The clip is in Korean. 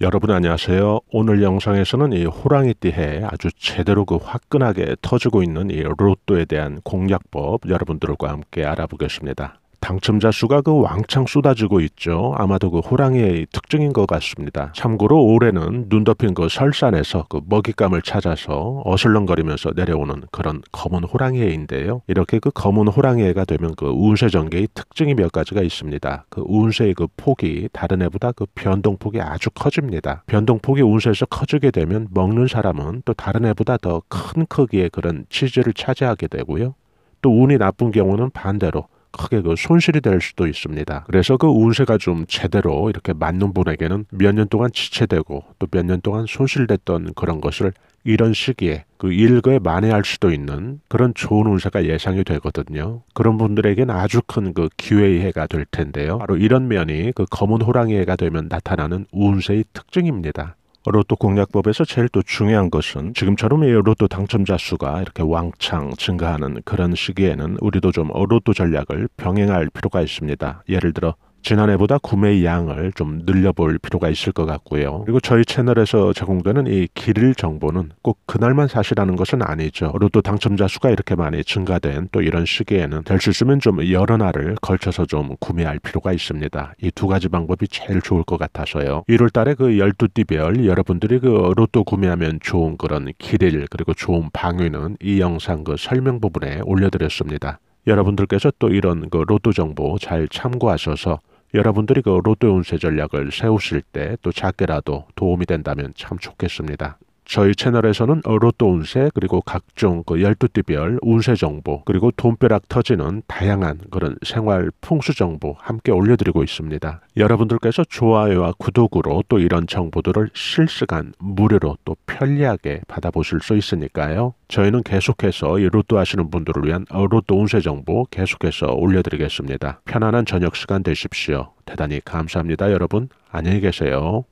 여러분 안녕하세요. 오늘 영상에서는 이 호랑이띠해 아주 제대로 그 화끈하게 터지고 있는 이 로또에 대한 공략법 여러분들과 함께 알아보겠습니다. 당첨자 수가 그 왕창 쏟아지고 있죠. 아마도 그 호랑이의 특징인 것 같습니다. 참고로 올해는 눈 덮인 그 설산에서 그 먹잇감을 찾아서 어슬렁거리면서 내려오는 그런 검은 호랑이인데요. 이렇게 그 검은 호랑이가 되면 그 운세 전개의 특징이 몇 가지가 있습니다. 그 운세의 그 폭이 다른 해보다 그 변동폭이 아주 커집니다. 변동폭이 운세에서 커지게 되면 먹는 사람은 또 다른 해보다 더 큰 크기의 그런 치즈를 차지하게 되고요. 또 운이 나쁜 경우는 반대로 크게 그 손실이 될 수도 있습니다. 그래서 그 운세가 좀 제대로 이렇게 맞는 분에게는 몇 년 동안 지체되고 또 몇 년 동안 손실됐던 그런 것을 이런 시기에 그 일거에 만회할 수도 있는 그런 좋은 운세가 예상이 되거든요. 그런 분들에게는 아주 큰 그 기회의 해가 될 텐데요. 바로 이런 면이 그 검은 호랑이 해가 되면 나타나는 운세의 특징입니다. 로또 공략법에서 제일 또 중요한 것은 지금처럼 이 로또 당첨자 수가 이렇게 왕창 증가하는 그런 시기에는 우리도 좀 로또 전략을 병행할 필요가 있습니다. 예를 들어 지난해보다 구매 양을 좀 늘려볼 필요가 있을 것 같고요. 그리고 저희 채널에서 제공되는 이 길일 정보는 꼭 그날만 사실하는 것은 아니죠. 로또 당첨자 수가 이렇게 많이 증가된 또 이런 시기에는 될 수 있으면 좀 여러 날을 걸쳐서 좀 구매할 필요가 있습니다. 이 두 가지 방법이 제일 좋을 것 같아서요. 1월 달에 그 12띠별 여러분들이 그 로또 구매하면 좋은 그런 길일 그리고 좋은 방위는 이 영상 그 설명 부분에 올려드렸습니다. 여러분들께서 또 이런 그 로또 정보 잘 참고하셔서 여러분들이 그 로또 운세 전략을 세우실 때 또 작게라도 도움이 된다면 참 좋겠습니다. 저희 채널에서는 로또 운세 그리고 각종 그 12띠별 운세 정보 그리고 돈벼락 터지는 다양한 그런 생활 풍수 정보 함께 올려드리고 있습니다. 여러분들께서 좋아요와 구독으로 또 이런 정보들을 실시간 무료로 또 편리하게 받아보실 수 있으니까요. 저희는 계속해서 이 로또 하시는 분들을 위한 로또 운세 정보 계속해서 올려드리겠습니다. 편안한 저녁 시간 되십시오. 대단히 감사합니다, 여러분. 안녕히 계세요.